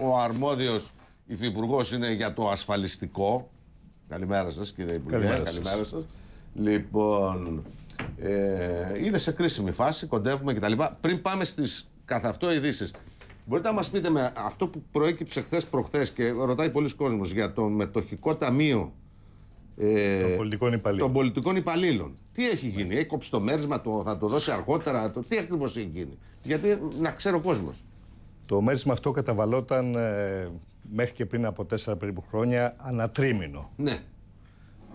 ο αρμόδιος υφυπουργός είναι για το ασφαλιστικό. Καλημέρα σας κύριε Υπουργέ. Καλημέρα, Καλημέρα σας. Λοιπόν, ε, είναι σε κρίσιμη φάση, κοντεύουμε κτλ. Πριν πάμε στις καθ' αυτό ειδήσεις. Μπορείτε να μας πείτε με αυτό που προέκυψε χθες προχθές και ρωτάει πολλοί κόσμος για το μετοχικό ταμείο ε, των, πολιτικών υπαλλήλων. Τι έχει γίνει, κόψει το μέρισμα, θα το δώσει αργότερα, τι ακριβώς έχει γίνει. Γιατί να ξέρω ο κόσμος. Το μέρισμα αυτό καταβαλόταν ε, μέχρι και πριν από τέσσερα περίπου χρόνια ανατρίμηνο. Ναι.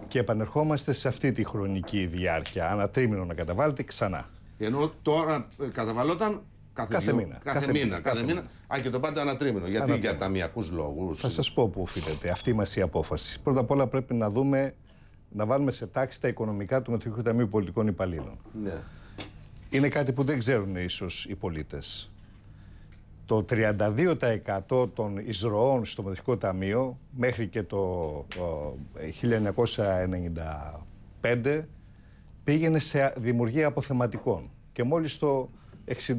Και επανερχόμαστε σε αυτή τη χρονική διάρκεια. Ανατρίμηνο να καταβάλλεται ξανά. Ενώ τώρα ε, καταβαλόταν κάθε, κάθε δύο, μήνα. Κάθε, μήνα, κάθε μήνα. Α, και το πάντα ανατρίμηνο. Γιατί ανατρίμηνο. για ταμιακούς λόγους. Θα ε. σας πω πού οφείλεται αυτή μας η απόφαση. Πρώτα απ' όλα πρέπει να δούμε, να βάλουμε σε τάξη τα οικονομικά του Μετρικού Ταμείου Πολιτικών Υπαλλήλων. Ναι. Είναι κάτι που δεν ξέρουν ίσως οι πολίτες το 32% των εισρωών στο Μετοχικό Ταμείο μέχρι και το 1995 ε, πήγαινε σε δημιουργία αποθεματικών και μόλις το 63-62%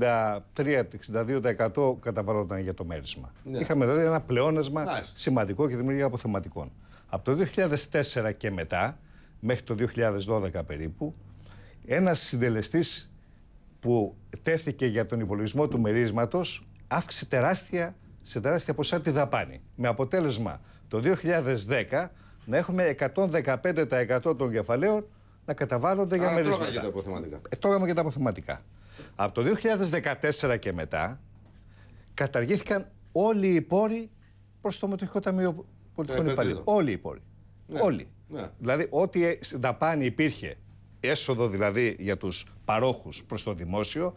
καταβαλόταν για το μέρισμα. Ναι. Είχαμε δηλαδή ένα πλεόνασμα σημαντικό και δημιουργία αποθεματικών. Από το 2004 και μετά, μέχρι το 2012 περίπου, ένας συντελεστής που τέθηκε για τον υπολογισμό του μερίσματος αύξησε τεράστια, σε τεράστια ποσά τη δαπάνη. Με αποτέλεσμα το 2010 να έχουμε 115% των κεφαλαίων να καταβάλλονται για μερίσματα. Τρώγαμε και τα αποθεματικά. Ε, και τα αποθεματικά. Από το 2014 και μετά καταργήθηκαν όλοι οι πόροι προς το Μετοχικό Ταμείο Πολιτικών ε, Υπαλλήλων. Όλοι οι πόροι. Ναι, όλοι. Ναι. Δηλαδή, ό,τι ε, δαπάνη υπήρχε, έσοδο δηλαδή για τους παρόχους προς το δημόσιο,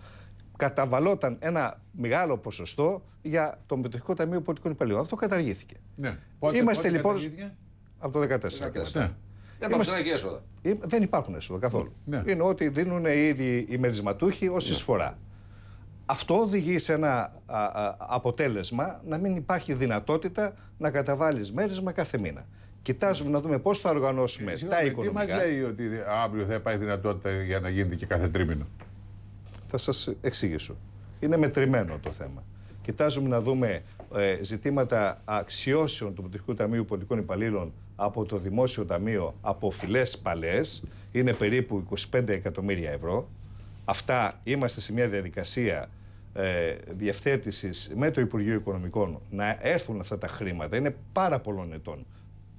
καταβαλόταν ένα μεγάλο ποσοστό για το Μετοχικό Ταμείο Πολιτικών Υπαλλήλων. Αυτό καταργήθηκε. Ναι. Πότε, Είμαστε πότε λοιπόν. Από το 2014. 14. Ναι. Δεν υπάρχουν έσοδα. Δεν υπάρχουν έσοδα καθόλου. Ναι. Είναι ότι δίνουν ήδη οι μερισματούχοι ως ναι. εισφορά. Αυτό οδηγεί σε ένα αποτέλεσμα να μην υπάρχει δυνατότητα να καταβάλεις μέρισμα κάθε μήνα. Κοιτάζουμε να δούμε πώς θα οργανώσουμε ε, τα οικονομικά. Τι μας λέει ότι αύριο θα υπάρχει δυνατότητα για να γίνεται και κάθε τρίμηνο. Θα σας εξηγήσω. Είναι μετρημένο το θέμα. Κοιτάζουμε να δούμε ε, ζητήματα αξιώσεων του πολιτικού Ταμείου Πολιτικών Υπαλλήλων από το Δημόσιο Ταμείο από φυλές παλέ. Είναι περίπου 25 εκατομμύρια ευρώ. Αυτά είμαστε σε μια διαδικασία ε, διευθέτησης με το Υπουργείο Οικονομικών να έρθουν αυτά τα χρήματα. Είναι πάρα πολλών ετών,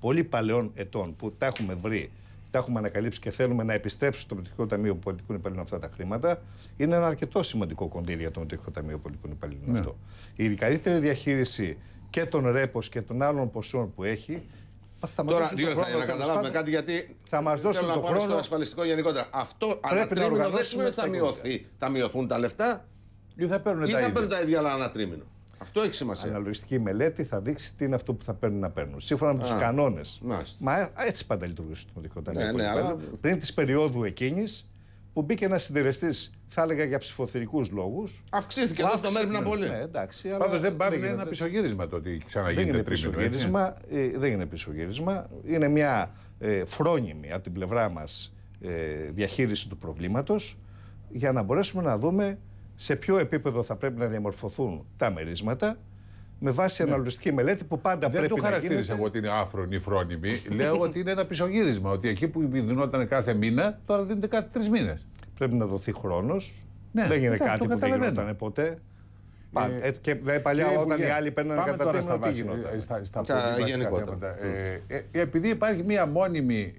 πολύ παλαιών ετών που τα έχουμε βρει τα έχουμε ανακαλύψει και θέλουμε να επιστρέψουν στο Πρωτικό Ταμείο Πολιτικών Υπαλλήλων αυτά τα χρήματα, είναι ένα αρκετό σημαντικό κονδύλι για το Πρωτικό Ταμείο Πολιτικών Υπαλλήλων ναι. αυτό. Η καλύτερη διαχείριση και των ρέπος και των άλλων ποσών που έχει. Θα Τώρα, δύο λεπτά για να καταλάβουμε θα... κάτι, γιατί μας θέλω να το στο ασφαλιστικό γενικότερα. Αυτό ανατρίμηνο δεν σημαίνει ότι θα, μειωθεί, θα μειωθούν τα λεφτά ή θα παίρνουν τα ίδια, αλλά ανατρίμηνο. Αυτό έχει σημασία. Η αναλογιστική μελέτη θα δείξει τι είναι αυτό που θα παίρνουν να παίρνουν. Σύμφωνα με τους κανόνε. Μα έτσι πάντα λειτουργούσε το Δημοτικό Ταμείο. Ναι, ναι αλλά... Πριν της περίοδου εκείνης που μπήκε ένας συντελεστής, θα έλεγα για ψηφοθυρικού λόγους. Αυξήθηκε αυτό το μέρημνα ναι, πολύ. Ναι, εντάξει, Πάντως δεν πάει ένα πισωγύρισμα το ότι ξαναγίνεται δεν πισωγύρισμα. Ε, δεν είναι πισωγύρισμα. Είναι μια ε, φρόνιμη από την πλευρά μας ε, διαχείριση του προβλήματος για να μπορέσουμε να δούμε σε ποιο επίπεδο θα πρέπει να διαμορφωθούν τα μερίσματα με βάση ναι. αναλογιστική μελέτη που πάντα πρέπει να γίνεται. Δεν το χαρακτήρισα εγώ ότι είναι άφρονη ή φρόνιμη. Λέω ότι είναι ένα πισωγύρισμα. Ότι εκεί που δινόταν κάθε μήνα, τώρα δίνεται κάθε τρεις μήνες. Πρέπει να δοθεί χρόνος. Ναι, δεν γίνεται κάτι που δεν γινόταν ποτέ. Ε, και δηλαδή, παλιά όταν οι άλλοι παίρνανε κατά τέσσερα, τι γινόταν. Ε, στα, στα ε, επειδή υπάρχει μία μόνιμη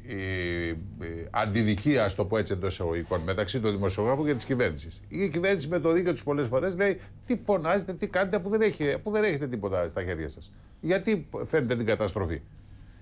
αντιδικία, στο το πω έτσι εντός οικών, μεταξύ των δημοσιογράφων και της κυβέρνησης. Η κυβέρνηση με το δίκιο τους πολλές φορές λέει τι φωνάζετε, τι κάνετε, αφού δεν, έχετε τίποτα στα χέρια σας. Γιατί φέρνετε την καταστροφή.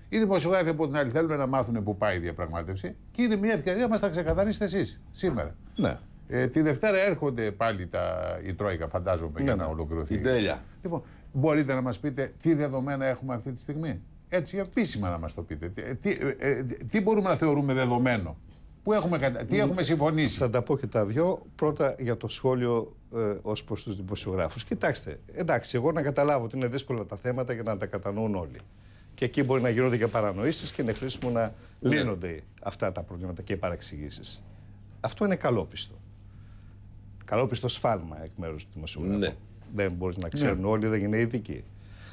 Οι δημοσιογράφοι από την άλλη θέλουν να μάθουν πού πάει η διαπραγμάτευση και είναι μια ευκαιρία να μας τα ξεκαθαρίσετε εσείς σήμερα. Ναι. Ε, τη Δευτέρα έρχονται πάλι τα, η Τρόικα, φαντάζομαι, ναι, για ναι. να ολοκληρωθεί. Η τέλεια. Λοιπόν, μπορείτε να μας πείτε τι δεδομένα έχουμε αυτή τη στιγμή. Έτσι, επίσημα να μας το πείτε. Τι, ε, ε, ε, τι, μπορούμε να θεωρούμε δεδομένο. Πού έχουμε, τι έχουμε συμφωνήσει. Θα τα πω και τα δυο. Πρώτα για το σχόλιο ε, ως προς τους δημοσιογράφους. Κοιτάξτε, εντάξει, εγώ να καταλάβω ότι είναι δύσκολα τα θέματα για να τα κατανοούν όλοι. Και εκεί μπορεί να γίνονται και παρανοήσεις και είναι χρήσιμο να ναι. λύνονται αυτά τα προβλήματα και οι παραξηγήσει. Αυτό είναι καλόπιστο καλόπιστο σφάλμα εκ μέρους του δημοσιογράφου. Ναι. Δεν μπορείς να ναι. ξέρουν ναι. όλοι, δεν είναι ειδικοί.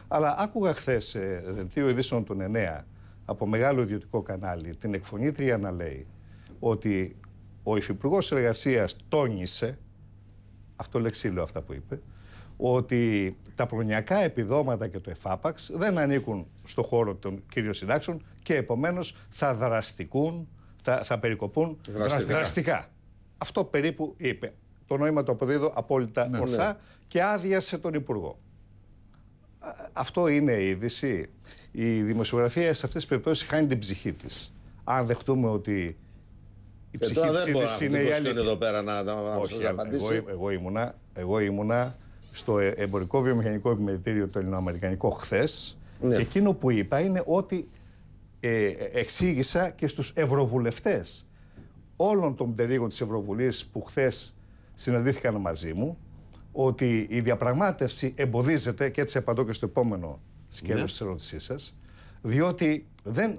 Αλλά άκουγα χθες ε, δελτίο ειδήσεων των 9 από μεγάλο ιδιωτικό κανάλι την εκφωνήτρια να λέει ότι ο Υφυπουργός Εργασίας τόνισε, αυτό λέω αυτά που είπε, ότι τα προνοιακά επιδόματα και το εφάπαξ δεν ανήκουν στον χώρο των κυρίων συντάξεων και επομένως θα δραστικούν, θα, θα περικοπούν δραστικά. Αυτό περίπου είπε το νόημα το αποδίδω απόλυτα ναι, ορθά ναι. και άδειασε τον Υπουργό. Αυτό είναι η είδηση. Η δημοσιογραφία σε αυτές τις περιπτώσεις χάνει την ψυχή της. Αν δεχτούμε ότι η ε, ψυχή της δεν είδηση είναι η άλλη. εδώ πέρα να, να Όχι, Εγώ, εγώ, ήμουνα, εγώ ήμουνα στο ε, εμπορικό βιομηχανικό επιμελητήριο το ελληνοαμερικανικό χθες. Ναι. και εκείνο που είπα είναι ότι ε, εξήγησα και στους ευρωβουλευτές όλων των πτερήγων της Ευρωβουλής που χθες συναντήθηκαν μαζί μου ότι η διαπραγμάτευση εμποδίζεται και έτσι απαντώ και στο επόμενο σκέλος ναι. της ερώτησής σας διότι δεν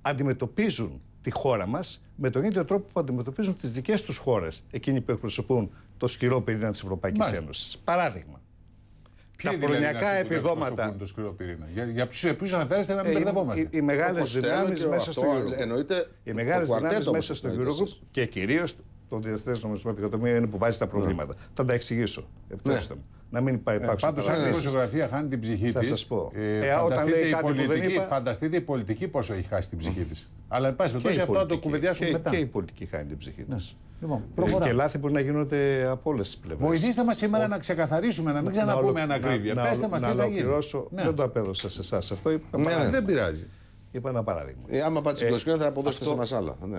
αντιμετωπίζουν τη χώρα μας με τον ίδιο τρόπο που αντιμετωπίζουν τις δικές τους χώρες εκείνοι που εκπροσωπούν το σκληρό πυρήνα της Ευρωπαϊκής Μάλιστα. Ένωσης. Παράδειγμα. Ποιοι τα δηλαδή προνοιακά επιδόματα. Το σκληρό πυρήνα. Για, για ποιους αναφέρεστε να μην ε, μπερδευόμαστε. Οι, Οι μεγάλες δυνάμει μέσα στο Eurogroup και κυρίως το διαστέσεων των Δικαστήριο είναι που βάζεις τα προβλήματα. Ναι. Θα τα εξηγήσω. Επιτρέψτε ναι. μου. Να μην υπάρχει. πάξο. Πάντω, αν η δημοσιογραφία χάνει την ψυχή τη. Θα σας πω. Ε, ε, όταν λέει κάτι πολιτική, που δεν είπα... Φανταστείτε η πολιτική πόσο έχει χάσει την ψυχή της. Αλλά, εν πάση περιπτώσει, αυτό θα το κουβεντιάσουμε μετά. Και η πολιτική χάνει την ψυχή της. Ναι. Λοιπόν, ε, και λάθη μπορεί να γίνονται από όλες τις πλευρές. Βοηθήστε μας σήμερα Ο... να ξεκαθαρίσουμε, να μην ξαναπούμε ανακρίβεια. Πετε μας τι θα γίνει. Ναι. Δεν το απέδωσα σε εσάς αυτό. Ναι, δεν πειράζει. Είπα ένα παράδειγμα. Ε, άμα πάτε στην ε, Κλωσικόνα θα αποδώσετε σε μα άλλα. Ναι.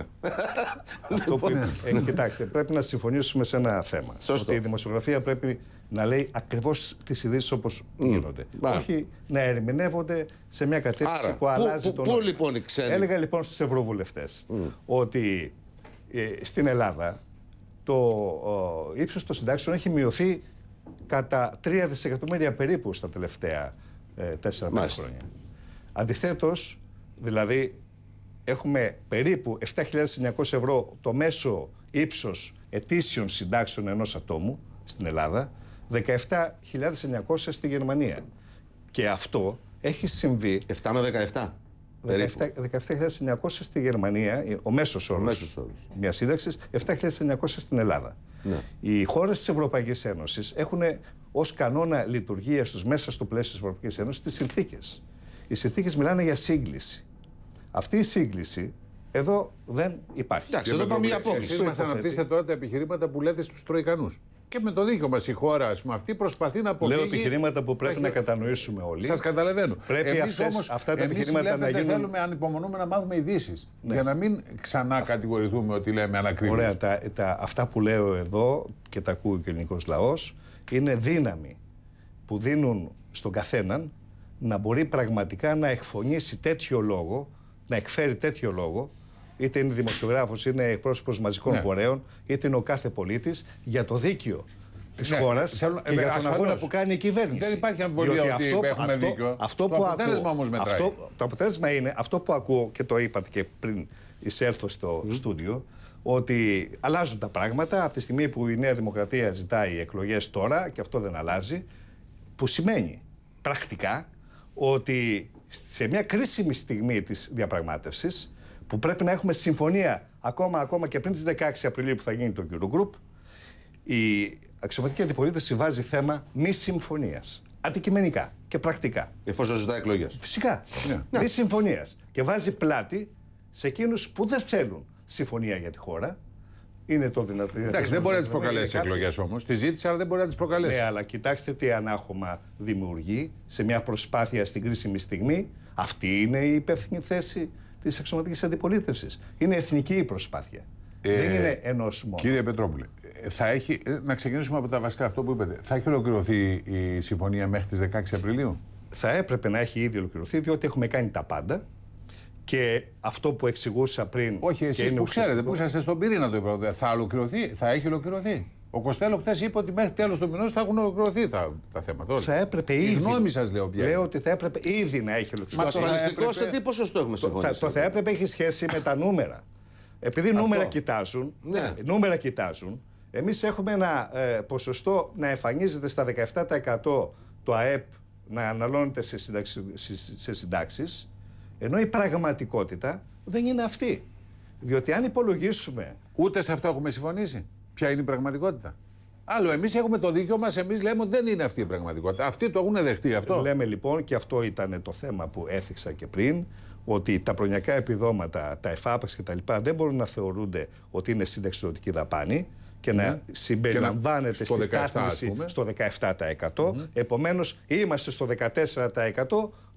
Λοιπόν, ναι. Ε, κοιτάξτε, πρέπει να συμφωνήσουμε σε ένα θέμα. Σωστό. Ότι η δημοσιογραφία πρέπει να λέει ακριβώς τις ειδήσεις όπως γίνονται. Όχι να ερμηνεύονται σε μια κατεύθυνση Άρα, που, αλλάζει τον. Πού λοιπόν Έλεγα λοιπόν στους ευρωβουλευτές ότι ε, στην Ελλάδα το ύψος των συντάξεων έχει μειωθεί κατά 3 δισεκατομμύρια περίπου στα τελευταία ε, 4-5 χρόνια. Αντιθέτως, Δηλαδή, έχουμε περίπου 7.900 ευρώ το μέσο ύψος ετήσιων συντάξεων ενός ατόμου στην Ελλάδα, 17.900 στη Γερμανία. Και αυτό έχει συμβεί... 7 με 17. 17.900 στη Γερμανία, ο μέσος όρος μιας σύνταξης, 7.900 στην Ελλάδα. Ναι. Οι χώρες της Ευρωπαϊκής Ένωσης έχουν ως κανόνα λειτουργίας τους μέσα στο πλαίσιο της Ευρωπαϊκής Ένωσης τις συνθήκες. Οι συνθήκες μιλάνε για σύγκληση. Αυτή η σύγκληση εδώ δεν υπάρχει. Εντάξει, εδώ πάμε για απόψη. Εσεί μα αναπτύσσετε τώρα τα επιχειρήματα που λέτε στους Τροϊκανούς. Και με το δίκιο μας η χώρα ας πούμε, αυτή προσπαθεί να αποφύγει. Λέω επιχειρήματα που πρέπει να κατανοήσουμε όλοι. Σας καταλαβαίνω. Πρέπει εμείς αυτές, όμως, αυτά τα επιχειρήματα λέμε, να γίνουν. Θέλουμε, αν υπομονούμε, να μάθουμε ειδήσεις. Ναι. Για να μην ξανά Α... κατηγορηθούμε ότι λέμε ανακρίβεια. Ωραία. Τα, αυτά που λέω εδώ και τα ακούει ο ελληνικό λαός είναι δύναμη που δίνουν στον καθέναν να μπορεί πραγματικά να εκφωνήσει τέτοιο λόγο να εκφέρει τέτοιο λόγο, είτε είναι δημοσιογράφος, είναι εκπρόσωπος μαζικών ναι. φορέων, είτε είναι ο κάθε πολίτης, για το δίκαιο της ναι, χώρας και για ε, τον αγώνα που κάνει η κυβέρνηση. Δεν υπάρχει αμφιβολία ότι αυτό, έχουμε αυτό, δίκιο. Αυτό το που αποτέλεσμα όμως μετράει. το αποτέλεσμα είναι αυτό που ακούω και το είπατε και πριν εισέλθω στο mm. στούντιο, ότι αλλάζουν τα πράγματα από τη στιγμή που η Νέα Δημοκρατία ζητάει εκλογές τώρα και αυτό δεν αλλάζει, που σημαίνει πρακτικά ότι σε μια κρίσιμη στιγμή της διαπραγμάτευσης, που πρέπει να έχουμε συμφωνία ακόμα, ακόμα και πριν τις 16 Απριλίου που θα γίνει το Eurogroup, η αξιωματική αντιπολίτευση βάζει θέμα μη συμφωνίας. Αντικειμενικά και πρακτικά. Εφόσον ζητά εκλογές. Φυσικά. Ναι. Μη συμφωνίας. Και βάζει πλάτη σε εκείνους που δεν θέλουν συμφωνία για τη χώρα, είναι το δυνατή. Εντάξει, δεν μπορεί να τις προκαλέσει ε, εκλογές όμως. Τη ζήτησε, αλλά δεν μπορεί να τις προκαλέσει. Ναι, αλλά κοιτάξτε τι ανάχωμα δημιουργεί σε μια προσπάθεια στην κρίσιμη στιγμή. Αυτή είναι η υπεύθυνη θέση της αξιωματική αντιπολίτευσης. Είναι εθνική η προσπάθεια. Ε, δεν είναι ενός μόνο. Κύριε Πετρόπουλε, ε, θα έχει, ε, να ξεκινήσουμε από τα βασικά αυτό που είπατε. Θα έχει ολοκληρωθεί η συμφωνία μέχρι τις 16 Απριλίου. Θα έπρεπε να έχει ήδη ολοκληρωθεί, διότι έχουμε κάνει τα πάντα. Και αυτό που εξηγούσα πριν. Όχι, εσεί που ξέρετε, που είσαστε στον πυρήνα το είπατε. Θα ολοκληρωθεί, θα έχει ολοκληρωθεί. Ο Κοστέλο χθες είπε ότι μέχρι τέλος του μηνός θα έχουν ολοκληρωθεί τα, θέματα. Όλα. Θα έπρεπε ήδη. Η γνώμη σας λέω πια. Λέω ότι θα έπρεπε ήδη να έχει ολοκληρωθεί. Μα το ασφαλιστικό σε τι ποσοστό έχουμε συμφωνήσει. Το, θα έπρεπε έχει σχέση με τα νούμερα. Επειδή νούμερα κοιτάζουν, ναι. Ε, νούμερα κοιτάζουν, εμείς έχουμε ένα ε, ποσοστό να εμφανίζεται στα 17% το ΑΕΠ να αναλώνεται σε συντάξεις ενώ η πραγματικότητα δεν είναι αυτή. Διότι αν υπολογίσουμε. Ούτε σε αυτό έχουμε συμφωνήσει. Ποια είναι η πραγματικότητα. Άλλο, εμείς έχουμε το δίκιο μας, εμείς λέμε ότι δεν είναι αυτή η πραγματικότητα. Αυτοί το έχουν δεχτεί αυτό. Λέμε λοιπόν, και αυτό ήταν το θέμα που έθιξα και πριν, ότι τα προνοιακά επιδόματα, τα εφάπαξ λοιπά, δεν μπορούν να θεωρούνται ότι είναι συνταξιδοτική δαπάνη και να ναι. συμπεριλαμβάνεται στη στάθμιση στο 17%. Mm. Επομένως, είμαστε στο 14%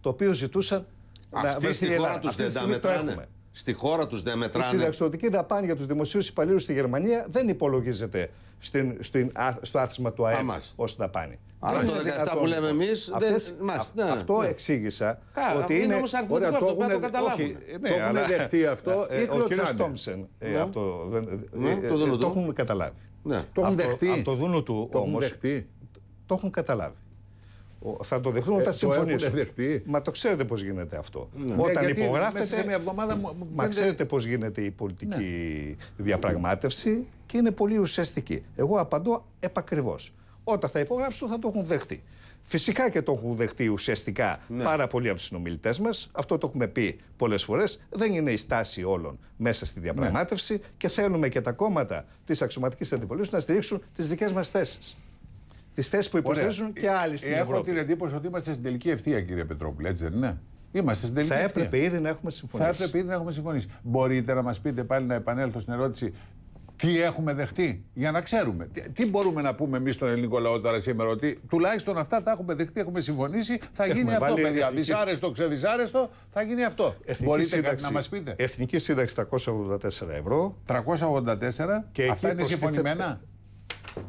το οποίο ζητούσαν αυτή στη χώρα του δεν τα μετράνε. Στη χώρα τους δεν μετράνε. Η συνταξιδοτική δαπάνη για τους δημοσίους υπαλλήλους στη Γερμανία δεν υπολογίζεται στην, στην, στο άθισμα του ΑΕΠ ως δαπάνη. Αλλά το 17 που λέμε εμείς. Ναι, ναι, ναι. αυτό εξήγησα. ότι είναι, είναι όμως αρθρωτικό αυτό, να το καταλάβουμε. ναι, το έχουν δεχτεί αυτό. ο κ. Τόμψεν το έχουν καταλάβει. Το έχουν δεχτεί. Από το δούνο του Το έχουν καταλάβει. Θα το δεχτούν όταν ε, συμφωνήσουν. Το δεχτεί. Μα το ξέρετε πώς γίνεται αυτό. Ναι. Ναι, όταν Γιατί υπογράφεται. Σε μια εβδομάδα μα ξέρετε πώς γίνεται η πολιτική ναι. διαπραγμάτευση και είναι πολύ ουσιαστική. Εγώ απαντώ επακριβώς. Όταν θα υπογράψουν θα το έχουν δεχτεί. Φυσικά και το έχουν δεχτεί ουσιαστικά πάρα πολλοί από τους συνομιλητές μας. Αυτό το έχουμε πει πολλές φορές. Δεν είναι η στάση όλων μέσα στη διαπραγμάτευση και θέλουμε και τα κόμματα της αξιωματικής αντιπολίτευσης να στηρίξουν τις δικές μας θέσεις τις θέσεις που υποστηρίζουν και ε, άλλοι στην Έχω την εντύπωση ότι είμαστε στην τελική ευθεία, κύριε Πετρόπουλε, έτσι δεν είναι. Είμαστε στην τελική Θα έπρεπε ευθεία. ήδη να έχουμε συμφωνήσει. Θα έπρεπε ήδη να έχουμε συμφωνήσει. Μπορείτε να μας πείτε πάλι να επανέλθω στην ερώτηση τι έχουμε δεχτεί, για να ξέρουμε. Τι, τι μπορούμε να πούμε εμείς στον ελληνικό λαό τώρα σήμερα, ότι τουλάχιστον αυτά τα έχουμε δεχτεί, έχουμε συμφωνήσει, θα έχουμε γίνει αυτό, παιδιά. Εθνική... Δυσάρεστο, ξεδυσάρεστο, θα γίνει αυτό. Εθνική Μπορείτε σύνταξη, να μας πείτε. Εθνική σύνταξη 384 ευρώ. 384 και αυτά είναι συμφωνημένα.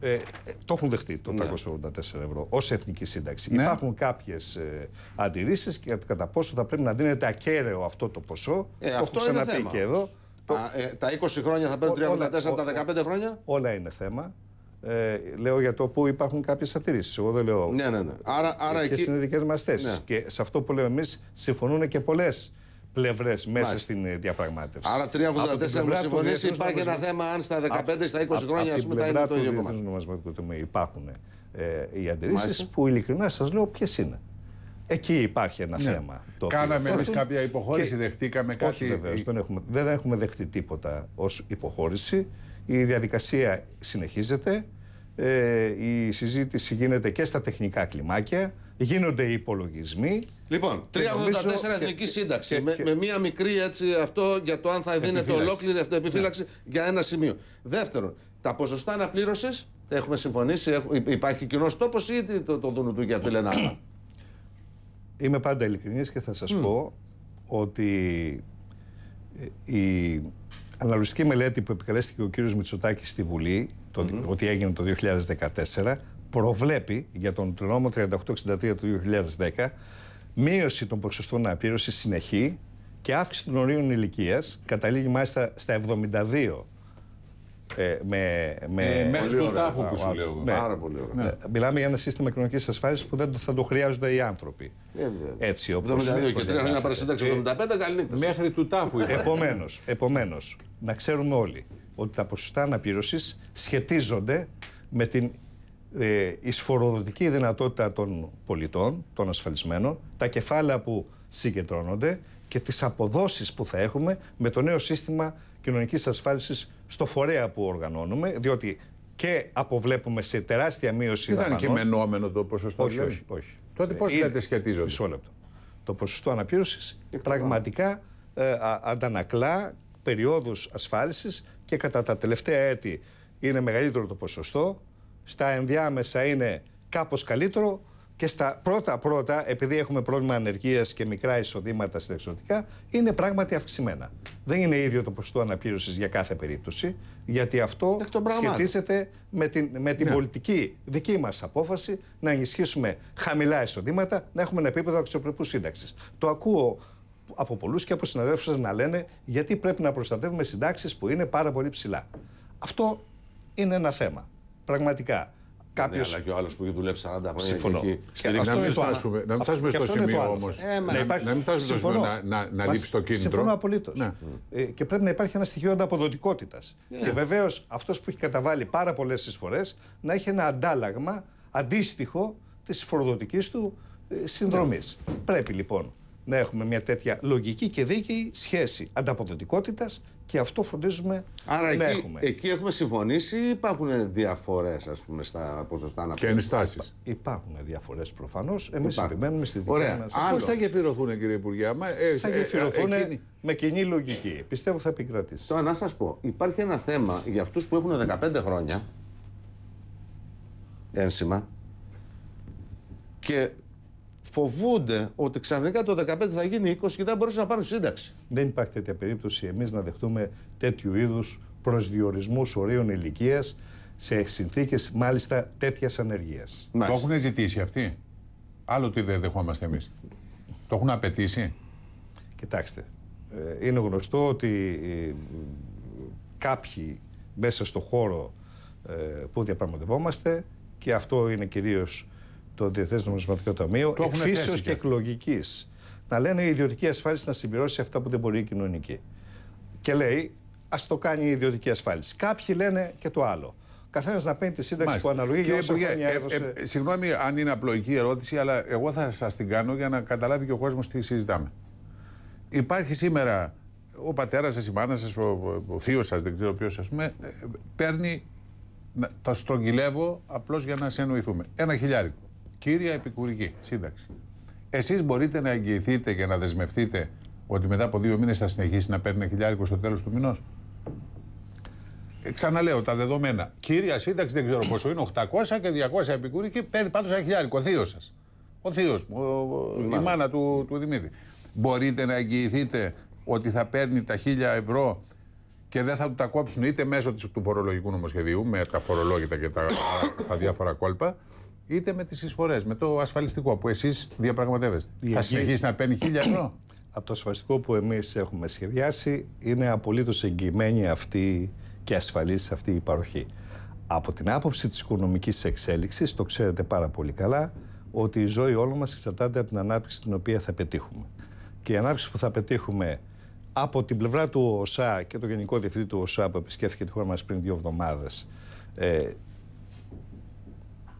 Ε, ε, το έχουν δεχτεί το 384 ναι. ευρώ ως εθνική σύνταξη. Ναι. Υπάρχουν κάποιες ε, αντιρρήσεις κατά πόσο θα πρέπει να δίνεται ακέραιο αυτό το ποσό. Ε, το αυτό είναι ξαναπεί και εδώ. Ε, τα 20 χρόνια θα παίρνουν 384 τα 15 χρόνια. Όλα είναι θέμα. Ε, λέω για το που υπάρχουν κάποιες αντιρρήσεις. Εγώ δεν λέω. Ναι, ναι, ναι. Άρα, άρα εκεί... είναι δικές μας ναι. θέσεις. Και σε αυτό που λέμε εμείς συμφωνούν και πολλές πλευρές μέσα στην ε, διαπραγμάτευση. Άρα 3,84 με συμφωνήσει. Υπάρχει ένα θέμα αν στα 15, στα 20 χρόνια α, πούμε, θα είναι το ίδιο κομμάτι. Από νομισματικό τομέα υπάρχουν ε, οι αντιρρήσεις που ειλικρινά σας λέω ποιες είναι. Εκεί υπάρχει ένα ναι. θέμα. Το Κάναμε εμεί κάποια υποχώρηση, και... δεχτήκαμε κάτι. Ε, δεν έχουμε, δεν έχουμε δεχτεί τίποτα ως υποχώρηση. Η διαδικασία συνεχίζεται. Ε, η συζήτηση γίνεται και στα τεχνικά κλιμάκια γίνονται οι υπολογισμοί. Λοιπόν, 384 Εθνική Σύνταξη. Και, με, και... με μία μικρή έτσι αυτό για το αν θα δίνεται ολόκληρη αυτοεπιφύλαξη ναι. για ένα σημείο. Δεύτερον, τα ποσοστά αναπλήρωσης έχουμε συμφωνήσει, υπάρχει κοινός τόπος ή το, το του για αυτή λένε άλλα. Είμαι πάντα ειλικρινής και θα σας mm. πω ότι ε, η αναλογιστική μελέτη που επικαλέστηκε ο κύριος Μητσοτάκης στη Βουλή, mm-hmm. ότι έγινε το 2014, προβλέπει για τον νόμο 3863 του 2010 μείωση των ποσοστών αναπήρωση συνεχή και αύξηση των ορίων ηλικίας. Καταλήγει μάλιστα στα 72. Ε, με, με... Μέχρι τον τάφο που σου λέω. Ναι. Πάρα πολύ ωραία. Ναι. Ε, μιλάμε για ένα σύστημα κοινωνικής ασφάλισης που δεν το, θα το χρειάζονται οι άνθρωποι. ε, Έτσι, όπως 72 και 3 χρόνια παρασύνταξη 75, ε, καλή Μέχρι του τάφου. Επομένως, επομένως, να ξέρουμε όλοι ότι τα ποσοστά αναπήρωσης σχετίζονται με την η ε, σφοροδοτική δυνατότητα των πολιτών, των ασφαλισμένων, τα κεφάλαια που συγκεντρώνονται και τις αποδόσεις που θα έχουμε με το νέο σύστημα κοινωνικής ασφάλισης στο φορέα που οργανώνουμε, διότι και αποβλέπουμε σε τεράστια μείωση Τι Ήταν είναι κειμενόμενο το ποσοστό. Όχι, δηλαδή? όχι. όχι. Τότε πώς ε, λέτε σχετίζονται. Μισό λεπτό. Το ποσοστό αναπλήρωσης πραγματικά ε, αντανακλά περιόδους ασφάλισης και κατά τα τελευταία έτη είναι μεγαλύτερο το ποσοστό στα ενδιάμεσα είναι κάπως καλύτερο και στα πρώτα-πρώτα, επειδή έχουμε πρόβλημα ανεργίας και μικρά εισοδήματα εξωτικά, είναι πράγματι αυξημένα. Δεν είναι ίδιο το ποσοστό αναπλήρωσης για κάθε περίπτωση, γιατί αυτό σχετίζεται με την, με την ναι. πολιτική δική μας απόφαση να ενισχύσουμε χαμηλά εισοδήματα, να έχουμε ένα επίπεδο αξιοπρεπούς σύνταξης. Το ακούω από πολλούς και από συναδέλφους να λένε γιατί πρέπει να προστατεύουμε συντάξεις που είναι πάρα πολύ ψηλά. Αυτό είναι ένα θέμα. Πραγματικά. Ναι, ναι, Κάποιος... Ναι, αλλά και ο άλλος που έχει δουλέψει 40 χρόνια. Συμφωνώ. Να μην φτάσουμε, στο σημείο όμω. να, μην φτάσουμε στο σημείο να, να, να λείψει το κίνητρο. Συμφωνώ απολύτως. Ναι. Ε, και πρέπει να υπάρχει ένα στοιχείο ανταποδοτικότητας. Ναι. Και βεβαίως αυτός που έχει καταβάλει πάρα πολλές εισφορές να έχει ένα αντάλλαγμα αντίστοιχο της φοροδοτικής του ε, συνδρομής. Πρέπει λοιπόν να έχουμε μια τέτοια λογική και δίκαιη σχέση ανταποδοτικότητας και αυτό φροντίζουμε Άρα να εκεί, έχουμε. εκεί έχουμε συμφωνήσει ή υπάρχουν διαφορές στα ποσοστά να Και Υπάρχουν διαφορές προφανώς. Εμείς περιμένουμε επιμένουμε στη δική μα. μας. θα γεφυρωθούν κύριε Υπουργέ. Άμα, ε, θα ε, γεφυρωθούν με κοινή λογική. Πιστεύω θα επικρατήσει. Τώρα να σας πω. Υπάρχει ένα θέμα για αυτούς που έχουν 15 χρόνια ένσημα και φοβούνται ότι ξαφνικά το 2015 θα γίνει 20 και δεν μπορούσαν να πάρουν σύνταξη. Δεν υπάρχει τέτοια περίπτωση εμείς να δεχτούμε τέτοιου είδους προσδιορισμούς ορίων ηλικίας σε συνθήκες μάλιστα τέτοιας ανεργίας. Το έχουν ζητήσει αυτοί. Άλλο τι δεν δεχόμαστε εμείς. Το έχουν απαιτήσει. Κοιτάξτε, ε, είναι γνωστό ότι ε, κάποιοι μέσα στο χώρο ε, που διαπραγματευόμαστε και αυτό είναι κυρίως το Διεθνές Νομισματικό Ταμείο, εκφύσεως και εκλογικής Να λένε η ιδιωτική ασφάλιση να συμπληρώσει αυτά που δεν μπορεί η κοινωνική. Και λέει, ας το κάνει η ιδιωτική ασφάλιση. Κάποιοι λένε και το άλλο. Καθένας να παίρνει τη σύνταξη που αναλογεί για όσα ε, ε, ε, συγγνώμη αν είναι απλοϊκή ερώτηση, αλλά εγώ θα σας την κάνω για να καταλάβει και ο κόσμος τι συζητάμε. Υπάρχει σήμερα ο πατέρας σας, η μάνα σας, ο, ο θείος σας, δεν ξέρω ποιος, ας πούμε, παίρνει. Το στρογγυλεύω απλώς για να σε εννοηθούμε. Ένα χιλιάρικο κύρια επικουρική σύνταξη. Εσείς μπορείτε να εγγυηθείτε και να δεσμευτείτε ότι μετά από δύο μήνες θα συνεχίσει να παίρνει χιλιάρικο στο τέλος του μηνός. Ε, ξαναλέω τα δεδομένα. Κύρια σύνταξη δεν ξέρω πόσο είναι, 800 και 200 επικουρική, παίρνει πάντως ένα χιλιάρικο. Ο θείος σας. Ο θείος μου, η μάνα του, του Δημήτρη. Μπορείτε να εγγυηθείτε ότι θα παίρνει τα 1000 ευρώ και δεν θα του τα κόψουν είτε μέσω του φορολογικού νομοσχεδίου με τα φορολόγητα και τα, τα διάφορα κόλπα, είτε με τις εισφορές, με το ασφαλιστικό που εσείς διαπραγματεύεστε. Θα συνεχίσει να παίρνει χίλια ευρώ. Από το ασφαλιστικό που εμείς έχουμε σχεδιάσει, είναι απολύτως εγγυημένη αυτή και ασφαλής αυτή η παροχή. Από την άποψη της οικονομικής εξέλιξης, το ξέρετε πάρα πολύ καλά, ότι η ζωή όλων μας εξαρτάται από την ανάπτυξη την οποία θα πετύχουμε. Και η ανάπτυξη που θα πετύχουμε από την πλευρά του ΟΣΑ και το Γενικό Διευθυντή του ΟΣΑ που επισκέφθηκε τη χώρα μας πριν δύο εβδομάδες, ε,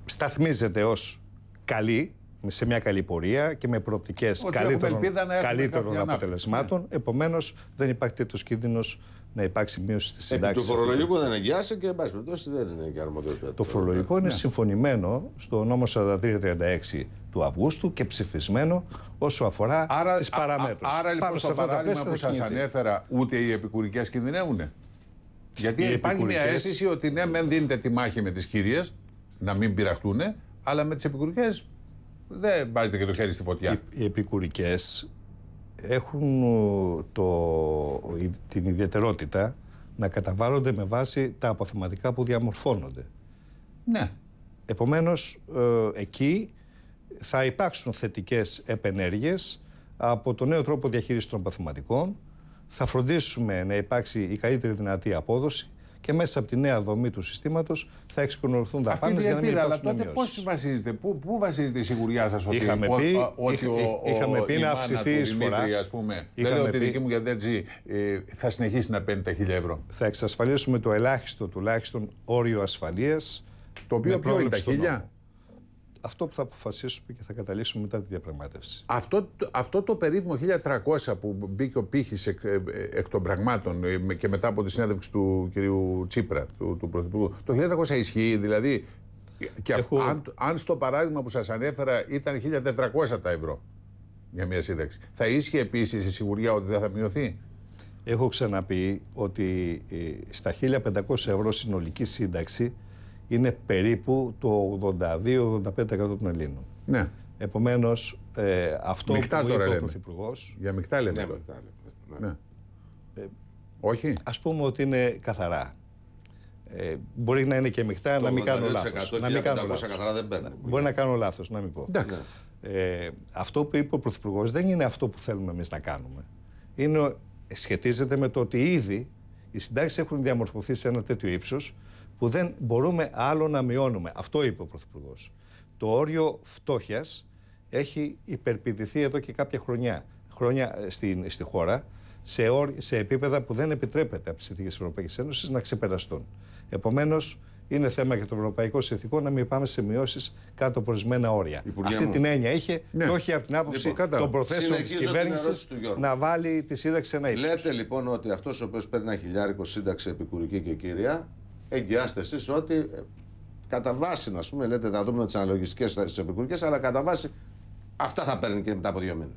σταθμίζεται ως καλή, σε μια καλή πορεία και με προοπτικές Ό, καλύτερων, να καλύτερων αποτελεσμάτων. Ναι. Επομένως δεν υπάρχει τέτοιος κίνδυνος να υπάρξει μείωση της συντάξη. Το φορολογικό δεν εγγυάσαι και εν πάση περιπτώσει δεν είναι και αρμοδιότητα. Το φορολογικό είναι ναι. συμφωνημένο στο νόμο 4336 του Αυγούστου και ψηφισμένο όσο αφορά τι παραμέτρους. Άρα λοιπόν, Πάνω στο παράδειγμα που σα ανέφερα, ούτε οι επικουρικές κινδυνεύουν. Γιατί υπάρχει μια αίσθηση ότι ναι, μεν δίνετε τη μάχη με τις κύριε, να μην πειραχτούν, αλλά με τις επικουρικές δεν βάζετε και το χέρι στη φωτιά. Οι επικουρικές έχουν ε, το, την ιδιαιτερότητα να καταβάλλονται με βάση τα αποθεματικά που διαμορφώνονται. Ναι. Επομένως, ε, εκεί θα υπάρξουν θετικές επενέργειες από το νέο τρόπο διαχείρισης των αποθεματικών. Θα φροντίσουμε να υπάρξει η καλύτερη δυνατή απόδοση και μέσα από τη νέα δομή του συστήματος θα εξοικονομηθούν δαπάνε για να μην Αλλά τότε πώς βασίζεται, πού, πού βασίζεται η σιγουριά σας ότι, είχαμε ότι είχαμε πει να αυξηθεί η πούμε. Δεν λέω ότι η δική μου έτσι ε, θα συνεχίσει να παίρνει τα χιλιά ευρώ. Θα εξασφαλίσουμε το ελάχιστο τουλάχιστον όριο ασφαλείας. Το οποίο ποιο είναι τα χίλια αυτό που θα αποφασίσουμε και θα καταλήξουμε μετά τη διαπραγμάτευση. Αυτό, αυτό το περίφημο 1300 που μπήκε ο πύχης ε, εκ, των πραγμάτων ε, και μετά από τη συνέντευξη του κυρίου Τσίπρα, του, του Πρωθυπουργού, το 1300 ισχύει, δηλαδή. Και αν, αν στο παράδειγμα που σας ανέφερα ήταν 1400 τα ευρώ για μια σύνταξη. Θα ίσχυε επίσης η σιγουριά ότι δεν θα μειωθεί. Έχω ξαναπεί ότι ε, στα 1500 ευρώ συνολική σύνταξη είναι περίπου το 82-85% των Ελλήνων. Ναι. Επομένως, ε, αυτό μικτά που είπε ο Πρωθυπουργός. Για ναι, μεικτά λέμε. Ναι, Ναι. Ε, Όχι. Ας πούμε ότι είναι καθαρά. Ε, μπορεί να είναι και μεικτά, να μην κάνω λάθος. Να μην κάνω λάθο. καθαρά δεν παίρνω. Ναι, μπορεί να κάνω λάθος, να μην πω. Ναι. Ε, αυτό που είπε ο Πρωθυπουργός δεν είναι αυτό που θέλουμε εμείς να κάνουμε. Είναι, σχετίζεται με το ότι ήδη οι συντάξεις έχουν διαμορφωθεί σε ένα τέτοιο ύψος που δεν μπορούμε άλλο να μειώνουμε. Αυτό είπε ο Πρωθυπουργός. Το όριο φτώχειας έχει υπερπηδηθεί εδώ και κάποια χρονιά, χρόνια ε, στην, στη χώρα σε, σε επίπεδα που δεν επιτρέπεται από τις συνθήκες της Ευρωπαϊκής Ένωσης να ξεπεραστούν. Επομένως, είναι θέμα για το ευρωπαϊκό συνθηκό να μην πάμε σε μειώσεις κάτω από ορισμένα όρια. Υπουργέ Αυτή την έννοια είχε ναι. και όχι από την άποψη λοιπόν, των προθέσεων της κυβέρνηση να βάλει τη σύνταξη ένα ύψος. Λέτε λοιπόν ότι αυτός ο οποίος παίρνει ένα χιλιάρικο σύνταξη επικουρική και κύρια εγγυάστε εσείς ότι ε, κατά βάση, να πούμε, λέτε θα δούμε τις αναλογιστικές στις επικουρικές, αλλά κατά βάση αυτά θα παίρνει και μετά από δύο μήνες.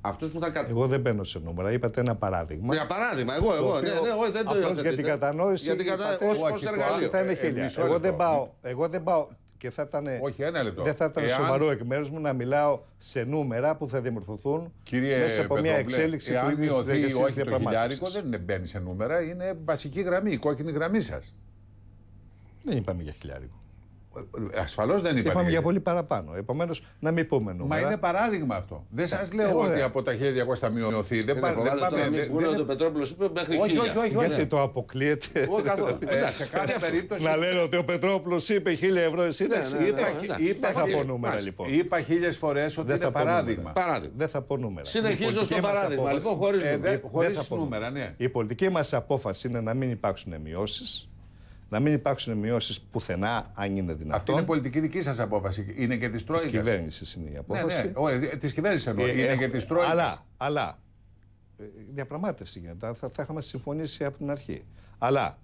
Αυτούς που θα κα... Εγώ δεν μπαίνω σε νούμερα. Είπατε ένα παράδειγμα. Για παράδειγμα, εγώ, εγώ. ναι, ναι, εγώ δεν το υιοθετείτε. Για την κατανόηση για την κατανόηση. Θα είναι ε, χίλια. εγώ, δεν πάω, εγώ δεν πάω και θα ήταν, Όχι, ένα λεπτό. δεν θα ήταν εάν... σοβαρό εκ μέρους μου να μιλάω σε νούμερα που θα δημορφωθούν Κύριε μέσα από μια εξέλιξη του ίδιου τη διαδικασία Το χιλιάρικο δεν μπαίνει σε νούμερα, είναι βασική γραμμή, η κόκκινη γραμμή σας. Δεν είπαμε για χιλιάρικο. Ε, Ασφαλώς δεν είπαμε. Είπαμε για πολύ παραπάνω. Επομένως, να μην πούμε νούμερα. Μα είναι παράδειγμα αυτό. Δεν σας λέω ε, ότι από τα 1200 θα μειωθεί. Δεν ε, πάμε. Δεν πάμε. Δεν του Πετρόπουλος είπε μέχρι χίλια. Όχι, όχι, όχι. Γιατί το αποκλείεται. Σε κάθε περίπτωση. Να λένε ότι ο Πετρόπουλος είπε 1000 ευρώ εσύ. Δεν θα πω νούμερα λοιπόν. Είπα χίλιες φορές ότι είναι παράδειγμα. Δεν θα πω νούμερα. Συνεχίζω στο παράδειγμα. Λοιπόν, χωρίς νούμερα. Η ναι. πολιτική μας απόφαση είναι να μην υπάρξουν μειώσεις να μην υπάρξουν μειώσεις πουθενά, αν είναι δυνατόν. Αυτή είναι η πολιτική δική σας απόφαση. Είναι και της Τρόικα. Τη κυβέρνησης είναι η ναι, απόφαση. Ναι, ναι. Ε, της κυβέρνησης εννοώ. Ε, είναι και της Τρόικας. Αλλά, αλλά ε, διαπραγμάτευση γίνεται. Θα, θα είχαμε συμφωνήσει από την αρχή. Αλλά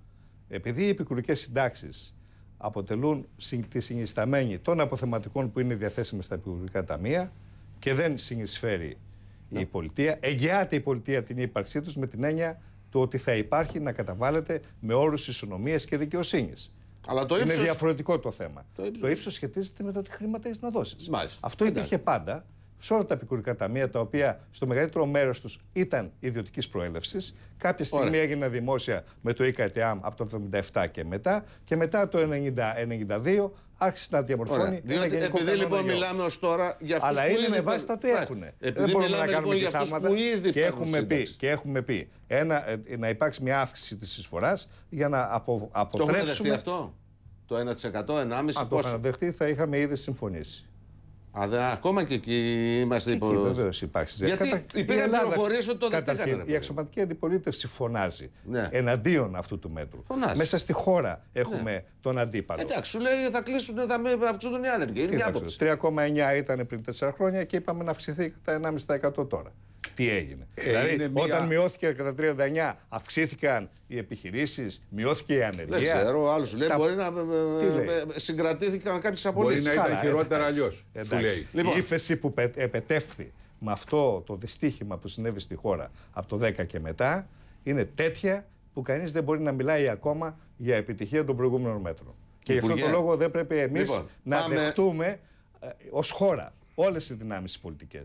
επειδή οι επικουρικές συντάξεις αποτελούν τη συνισταμένη των αποθεματικών που είναι διαθέσιμες στα επικουρικά ταμεία και δεν συνεισφέρει η ναι. πολιτεία, εγγυάται η πολιτεία την ύπαρξή τους με την έννοια το ότι θα υπάρχει να καταβάλλεται με όρους ισονομίας και δικαιοσύνης. Αλλά το ύψος... Είναι διαφορετικό το θέμα. Το ύψος σχετίζεται με το ότι χρήματα έχεις να δώσεις. Αυτό υπήρχε πάντα σε όλα τα επικουρικά ταμεία, τα οποία στο μεγαλύτερο μέρος τους ήταν ιδιωτικής προέλευσης. Κάποια στιγμή Ωραία. έγιναν δημόσια με το ΙΚΑΤΙΑΜ e από το 1977 και μετά. Και μετά το 1992 άρχισε να διαμορφώνει. Ωραία. Διότι, ένα επειδή λοιπόν μιλάμε ως τώρα για αυτούς που ήδη. Αλλά βάση τα τι ναι. έχουν. Δεν μπορούμε να λοιπόν κάνουμε αυτού και Και έχουμε, πει, και έχουμε πει ένα, ε, να υπάρξει μια αύξηση της εισφοράς για να απο, αποτρέψουμε. Το έχουμε δεχτεί αυτό. Το 1%, 1,5%. Αν το είχαν δεχτεί, θα είχαμε ήδη συμφωνήσει. Αλλά ακόμα και εκεί είμαστε υπό. Εκεί βεβαίως υπάρχει. Γιατί υπήρχαν πληροφορίες ότι το δεύτερο. Καταρχήν, Η αξιωματική αντιπολίτευση φωνάζει ναι. εναντίον αυτού του μέτρου. Φωνάζει. Μέσα στη χώρα ναι. έχουμε τον αντίπαλο. Εντάξει, σου λέει θα κλείσουν, θα αυξηθούν οι άνεργοι. 3,9 ήταν πριν 4 χρόνια και είπαμε να αυξηθεί κατά 1,5% τώρα τι έγινε. Ε, δηλαδή, μια... όταν μειώθηκε κατά 39, αυξήθηκαν οι επιχειρήσεις, μειώθηκε η ανεργία. Δεν ξέρω, άλλος σου λέει μπορεί να ε, ε, ε, συγκρατήθηκαν κάποιες απολύσεις. Μπορεί να ήταν χειρότερα αλλιώ. Λοιπόν. Η ύφεση που επετεύχθη με αυτό το δυστύχημα που συνέβη στη χώρα από το 10 και μετά είναι τέτοια που κανείς δεν μπορεί να μιλάει ακόμα για επιτυχία των προηγούμενων μέτρων. Και γι' αυτόν τον λόγο δεν πρέπει εμείς λοιπόν, να πάμε... δεχτούμε ως χώρα όλες οι δυνάμεις πολιτικές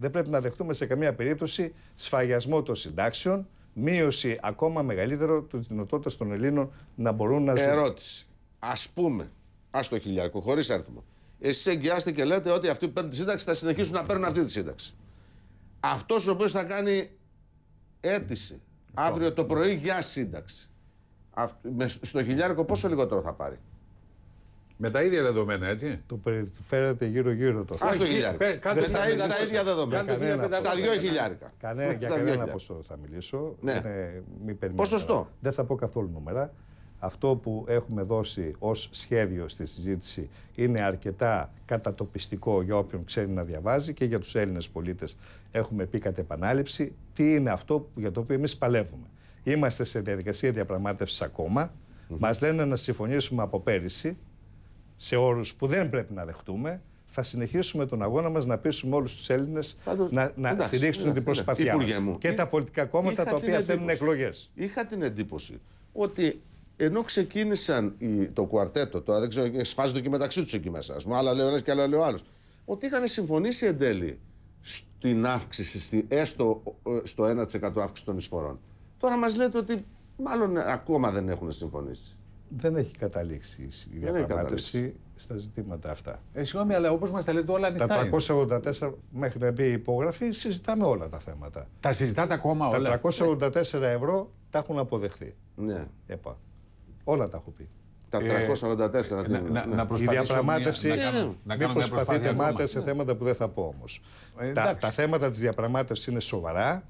δεν πρέπει να δεχτούμε σε καμία περίπτωση σφαγιασμό των συντάξεων, μείωση ακόμα μεγαλύτερο της δυνατότητας των Ελλήνων να μπορούν να ζουν. Ερώτηση. Ας πούμε, ας το χιλιάρικο, χωρίς αριθμό. Εσείς εγγυάστε και λέτε ότι αυτοί που παίρνουν τη σύνταξη θα συνεχίσουν να παίρνουν αυτή τη σύνταξη. Αυτός ο οποίος θα κάνει αίτηση λοιπόν. αύριο το πρωί για σύνταξη. Στο χιλιάρικο πόσο λιγότερο θα πάρει. Με τα ίδια δεδομένα, έτσι. Το φέρατε γύρω-γύρω το. Ας το χιλιάρικα. στα ίδια δεδομένα. Στα δύο χιλιάρικα. Κανένα, για κανένα ποσό θα μιλήσω. Ναι. Ε, Ποσοστό. Δεν θα πω καθόλου νούμερα. Αυτό που έχουμε δώσει ως σχέδιο στη συζήτηση είναι αρκετά κατατοπιστικό για όποιον ξέρει να διαβάζει και για τους Έλληνες πολίτες έχουμε πει κατ' επανάληψη τι είναι αυτό για το οποίο εμείς παλεύουμε. Είμαστε σε διαδικασια διαπραγμάτευσης διαπραγμάτευσης ακόμα. λένε να συμφωνήσουμε από πέρυσι σε όρους που δεν πρέπει να δεχτούμε, θα συνεχίσουμε τον αγώνα μας να πείσουμε όλους τους Έλληνες να, να εντάξει, στηρίξουν ναι, την ναι, προσπαθειά ναι, μας. Και τα πολιτικά κόμματα τα οποία θέλουν εκλογές. Είχα την εντύπωση ότι ενώ ξεκίνησαν οι, το κουαρτέτο, τώρα δεν ξέρω, σφάζονται και μεταξύ τους εκεί μέσα, μου, άλλα λέει ένας και άλλα λέει ο άλλος, ότι είχαν συμφωνήσει εν τέλει στην αύξηση, στη, έστω ε, στο 1% αύξηση των εισφορών. Τώρα μας λέτε ότι μάλλον ακόμα δεν έχουν συμφωνήσει δεν έχει καταλήξει η διαπραγμάτευση στα ζητήματα αυτά. Ε, συγγνώμη, αλλά όπως μας τα λέτε όλα ανοιχτά. Τα 384 μέχρι να μπει η υπογραφή συζητάμε όλα τα θέματα. Τα συζητάτε ακόμα τα όλα. Τα 384 ευρώ τα έχουν αποδεχθεί. Ναι. ΕΠΑ. Όλα τα έχω πει. Τα 384. Ε, Να, ναι. η διαπραγμάτευση. να, κάνω, να προσπαθείτε μάταια σε ναι. θέματα που δεν θα πω όμως. Ε, τα, τα θέματα της διαπραγμάτευσης είναι σοβαρά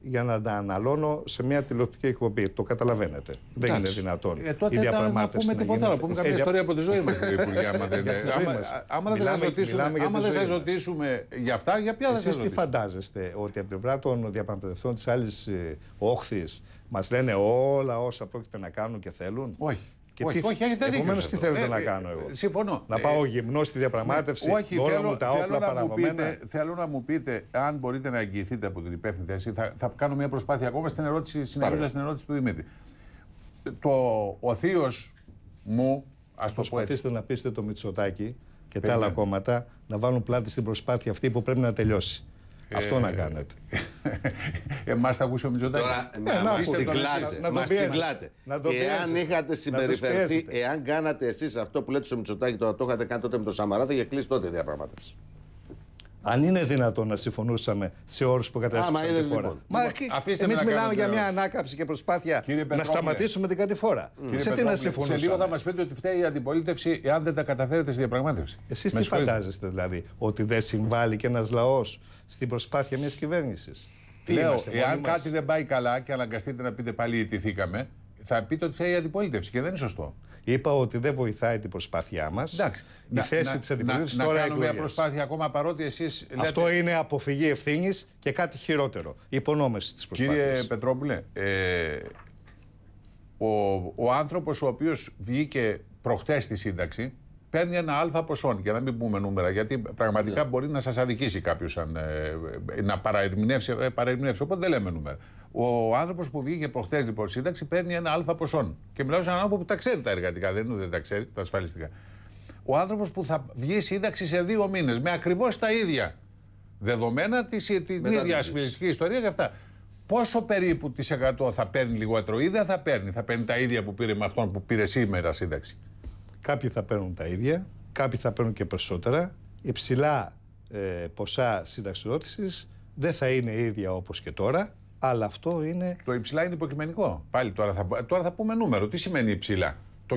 για να τα αναλώνω σε μια τηλεοπτική εκπομπή. Το καταλαβαίνετε. Δεν είναι δυνατόν. Ε, τότε η διαπραγμάτευση. Να πούμε τίποτα άλλο. Πούμε κάποια ε, ιστορία από τη ζωή μας. Άμα δεν σα ρωτήσουμε για αυτά, για ποια θα σα ρωτήσουμε. τι φαντάζεστε, ότι από πλευρά των διαπραγματευτών της άλλης ε, όχθης μας λένε όλα όσα πρόκειται να κάνουν και θέλουν. Όχι. Και όχι, τι, όχι, Επομένω, τι θέλετε ε, να ε, κάνω εγώ. Ε, συμφωνώ. Να πάω γυμνό στη διαπραγμάτευση. Ναι, όχι, θέλω, μου τα όπλα θέλω, μου πείτε, θέλω να μου πείτε, αν μπορείτε να εγγυηθείτε από την υπεύθυνη θέση, θα, θα κάνω μια προσπάθεια ακόμα στην ερώτηση, συνεχίζοντας την ερώτηση του Δημήτρη. Το, ο θείος μου, ας το πω έτσι. να πείσετε το Μητσοτάκι και τα άλλα κόμματα να βάλουν πλάτη στην προσπάθεια αυτή που πρέπει να τελειώσει. Αυτό να κάνετε. Εμάς θα ακούσει ο ε, Μητσοτάκη. Τώρα, μα τσιγκλάτε. Εάν είχατε συμπεριφερθεί, εάν κάνατε εσείς αυτό που λέτε στο Μητσοτάκη, τώρα το είχατε κάνει τότε με το Σαμαρά, θα είχε κλείσει τότε η διαπραγμάτευση. Αν είναι δυνατόν να συμφωνούσαμε σε όρους που κατέστησαν τη χώρα. Λοιπόν. Μα λοιπόν, εμείς μιλάμε για μια ανάκαμψη και προσπάθεια να σταματήσουμε την κατηφόρα. Σε τι να συμφωνούσαμε. Σε λίγο θα μας πείτε ότι φταίει η αντιπολίτευση εάν δεν τα καταφέρετε στη διαπραγμάτευση. Εσείς τι φαντάζεστε δηλαδή, ότι δεν συμβάλλει και ένας λαός στην προσπάθεια μιας κυβέρνησης. Λέω, εάν κάτι δεν πάει καλά και αναγκαστείτε να πείτε πάλι ιτηθήκαμε, θα πείτε ότι θέλει η αντιπολίτευση και δεν είναι σωστό. Είπα ότι δεν βοηθάει την προσπάθειά μας. Η θέση της αντιπολίτευσης τώρα είναι. Να κάνουμε μια προσπάθεια ακόμα παρότι εσείς. Λέτε... Αυτό είναι αποφυγή ευθύνης και κάτι χειρότερο. υπονόμεση τη προσπάθεια. Κύριε Πετρόπουλε, ε, ο, ο άνθρωπος ο οποίος βγήκε προχτές στη σύνταξη παίρνει ένα αλφα ποσό. Για να μην πούμε νούμερα, γιατί πραγματικά yeah. Ναι. μπορεί να σας αδικήσει κάποιος ε, να παραερμηνεύσει, ε, Οπότε δεν λέμε νούμερα. Ο άνθρωπος που βγήκε προχθέ λοιπόν σύνταξη παίρνει ένα αλφα ποσόν. Και μιλάω σε έναν άνθρωπο που τα ξέρει τα εργατικά, δεν είναι τα ξέρει, τα ασφαλιστικά. Ο άνθρωπος που θα βγει σύνταξη σε δύο μήνες με ακριβώς τα ίδια δεδομένα της, ε, την ίδια ασφαλιστική ιστορίας και αυτά. Πόσο περίπου τη 100 θα παίρνει λιγότερο ή δεν θα παίρνει, θα παίρνει τα ίδια που πήρε με αυτόν που πήρε σήμερα σύνταξη. Κάποιοι θα παίρνουν τα ίδια, κάποιοι θα παίρνουν και περισσότερα. Υψηλά ε, ποσά συνταξιδότηση δεν θα είναι ίδια όπως και τώρα. Αλλά αυτό είναι. Το υψηλά είναι υποκειμενικό. Πάλι τώρα θα, τώρα θα πούμε νούμερο. Τι σημαίνει υψηλά. Το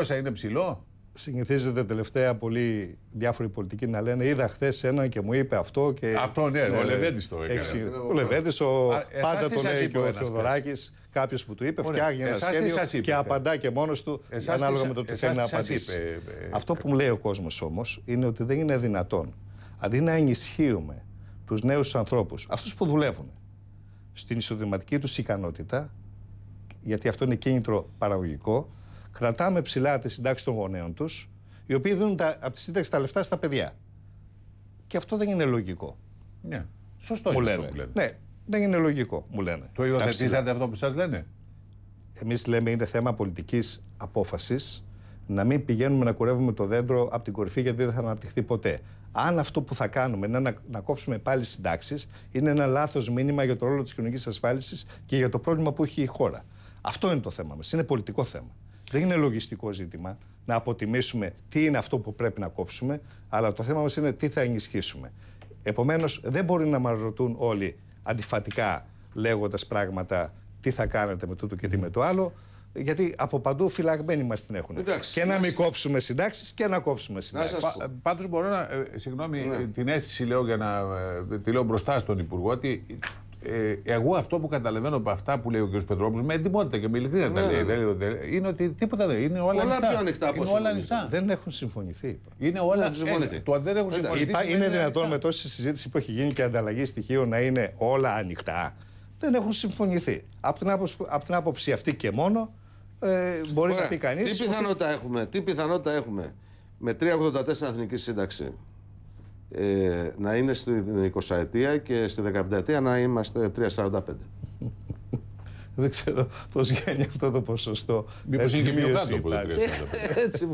1300 ε, είναι ψηλό. Συνηθίζεται τελευταία πολύ διάφοροι πολιτικοί να λένε Είδα χθες ένα και μου είπε αυτό. Και... Αυτό ναι, ναι ο ε, Λεβέντης το έκανε. Ο Λεβέντης, ο... πάντα το λέει και ο Θεοδωράκης. Κάποιος που του είπε, φτιάχνει ένα σχέδιο και απαντά και μόνος του εσάς ανάλογα με το τι θέλει να απαντήσει. Ε, αυτό που μου λέει ο κόσμος όμως είναι ότι δεν είναι δυνατόν αντί να ενισχύουμε τους νέους ανθρώπους, αυτούς που δουλεύουν, στην ισοδηματική τους ικανότητα, γιατί αυτό είναι κίνητρο παραγωγικό, κρατάμε ψηλά τη συντάξει των γονέων τους, οι οποίοι δίνουν τα, από τη σύνταξη τα λεφτά στα παιδιά. Και αυτό δεν είναι λογικό. Ναι. Σωστό μου είναι λένε. αυτό που Ναι, δεν είναι λογικό, μου λένε. Το υιοθετήσατε αυτό που σας λένε. Εμείς λέμε είναι θέμα πολιτικής απόφασης να μην πηγαίνουμε να κουρεύουμε το δέντρο από την κορυφή γιατί δεν θα αναπτυχθεί ποτέ. Αν αυτό που θα κάνουμε είναι να, να κόψουμε πάλι συντάξεις, είναι ένα λάθος μήνυμα για το ρόλο της κοινωνικής ασφάλισης και για το πρόβλημα που έχει η χώρα. Αυτό είναι το θέμα μας. Είναι πολιτικό θέμα. Δεν είναι λογιστικό ζήτημα να αποτιμήσουμε τι είναι αυτό που πρέπει να κόψουμε, αλλά το θέμα μας είναι τι θα ενισχύσουμε. Επομένως, δεν μπορεί να μας ρωτούν όλοι αντιφατικά λέγοντας πράγματα τι θα κάνετε με τούτο και τι με το άλλο. Γιατί από παντού φυλαγμένοι μας την έχουν. και να μην κόψουμε συντάξεις και να κόψουμε συντάξεις. Σας... Πάντως μπορώ να. Ε, συγγνώμη, ναι. την αίσθηση λέω για να. Ε, τη λέω μπροστά στον Υπουργό ότι ε, εγώ αυτό που καταλαβαίνω από αυτά που λέει ο κ. Πετρόπουλος με εντυμότητα και με ειλικρίνεια ναι, λέει. Ναι, ναι. είναι ότι τίποτα δεν είναι. Όλα ανοιχτά. πιο ανοιχτά όλα Δεν έχουν συμφωνηθεί. Είναι όλα ανοιχτά. Το δεν έχουν συμφωνηθεί. είναι, είναι δυνατόν με τόση συζήτηση που έχει γίνει και ανταλλαγή στοιχείων να είναι όλα ανοιχτά. Δεν έχουν συμφωνηθεί. από την άποψη αυτή και μόνο ε, μπορεί να πει κανείς. Τι, πιθανότητα έχουμε, τι πιθανότητα έχουμε με 3,84 εθνική σύνταξη ε, να είναι στην 20 η αιτία και στη 15 ή να είμαστε 3,45 δεν ξέρω πώς βγαίνει αυτό το ποσοστό. Μήπως είναι και μειωμένο το που Έτσι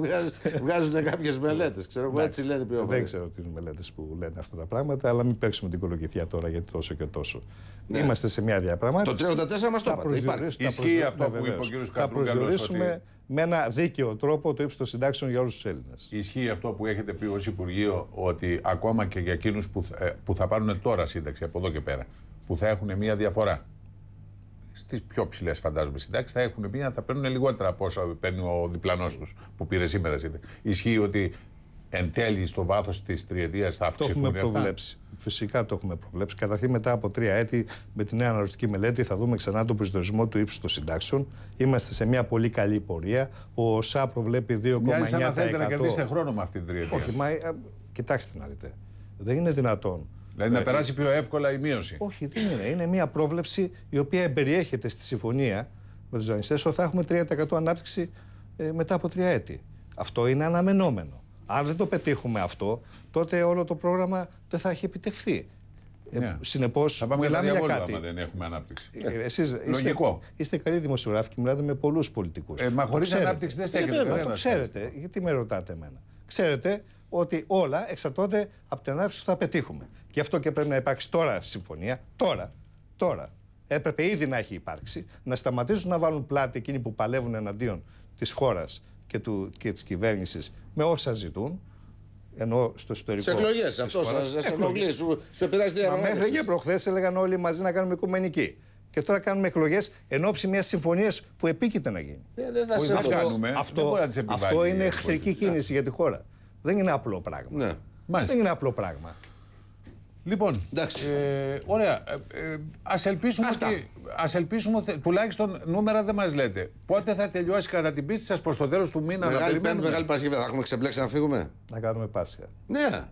βγάζουν κάποιες μελέτες. Ξέρω έτσι λένε πιο Δεν ξέρω τι είναι μελέτες που λένε αυτά τα πράγματα, αλλά μην παίξουμε την κολοκυθιά τώρα γιατί τόσο και τόσο. Ναι. Είμαστε σε μια διαπραγμάτευση. Το 34 μας το είπατε. Ισχύει αυτό που είπε ο κ. Θα προσδιορίσουμε με ένα δίκαιο τρόπο το ύψος των συντάξεων για όλους τους Έλληνες. Ισχύει αυτό που έχετε πει ως Υπουργείο ότι ακόμα και για εκείνους ε, που θα πάρουν τώρα σύνταξη από εδώ και πέρα, που θα έχουν μια διαφορά στις πιο ψηλές φαντάζομαι συντάξεις θα έχουν πει να θα παίρνουν λιγότερα από όσα παίρνει ο διπλανός τους που πήρε σήμερα. Ισχύει ότι εν τέλει στο βάθος της τριετίας θα αυξηθούν. Το έχουμε αυτά. προβλέψει. Φυσικά το έχουμε προβλέψει. Καταρχήν μετά από τρία έτη, με τη νέα αναρωτική μελέτη, θα δούμε ξανά τον προσδιορισμό του ύψους των συντάξεων. Είμαστε σε μια πολύ καλή πορεία. Ο ΩΣΑ προβλέπει 2,9%. Μοιάζει να θέλετε να κερδίσετε χρόνο με αυτή την τριετία. Όχι, μα ε, ε, κοιτάξτε να δείτε. Δεν είναι δυνατόν Δηλαδή να ε, περάσει πιο εύκολα η μείωση. Όχι, δεν είναι. Είναι μια πρόβλεψη η οποία εμπεριέχεται στη συμφωνία με τους δανειστές ότι θα έχουμε 3% ανάπτυξη ε, μετά από τρία έτη. Αυτό είναι αναμενόμενο. Αν δεν το πετύχουμε αυτό, τότε όλο το πρόγραμμα δεν θα έχει επιτευχθεί. Ε, ναι. πάμε μιλάμε για κάτι. δεν έχουμε ανάπτυξη. Ε, εσείς Λογικό. Είστε, καλοί δημοσιογράφοι και μιλάτε με πολλούς πολιτικούς. μα χωρί ανάπτυξη δεν στέκεται. Το ξέρετε. Γιατί με ρωτάτε εμένα. Ξέρετε ότι όλα εξαρτώνται από την ανάπτυξη που θα πετύχουμε. Γι' αυτό και πρέπει να υπάρξει τώρα συμφωνία. Τώρα. Τώρα. Έπρεπε ήδη να έχει υπάρξει. Να σταματήσουν να βάλουν πλάτη εκείνοι που παλεύουν εναντίον της χώρας και, και της κυβέρνησης με όσα ζητούν. Ενώ στο ιστορικό. Σε εκλογές, αυτό σα ενοχλεί. Σου, σου επηρεάζει διαπραγματεύσει. Μέχρι και προχθές έλεγαν όλοι μαζί να κάνουμε οικουμενική. Και τώρα κάνουμε εκλογές εν ώψη μιας συμφωνίας που επίκειται να γίνει. Ε, δεν θα σε Αυτό, αυτό, αυτό είναι εχθρική κίνηση για τη χώρα. Δεν είναι απλό πράγμα. Ναι. Μάλιστα. Δεν είναι απλό πράγμα. Λοιπόν, ε, ωραία. Ε, ε, ας, ελπίσουμε Αυτά. ότι, ας ελπίσουμε ότι τουλάχιστον νούμερα δεν μας λέτε. Πότε θα τελειώσει κατά την πίστη σας προς το τέλος του μήνα μεγάλη, να περιμένουμε. Μεγάλη Παρασκευή θα έχουμε ξεπλέξει να φύγουμε. Να κάνουμε Πάσχα. Ναι.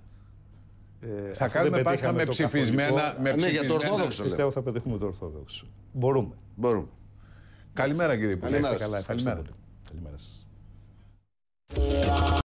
Ε, θα κάνουμε Πάσχα με ψηφισμένα. με ναι, για το Ορθόδοξο. Πιστεύω θα πετύχουμε το Ορθόδοξο. Μπορούμε. Μπορούμε. Καλημέρα κύριε Υπουργέ. Καλημέρα, Καλημέρα. Καλημέρα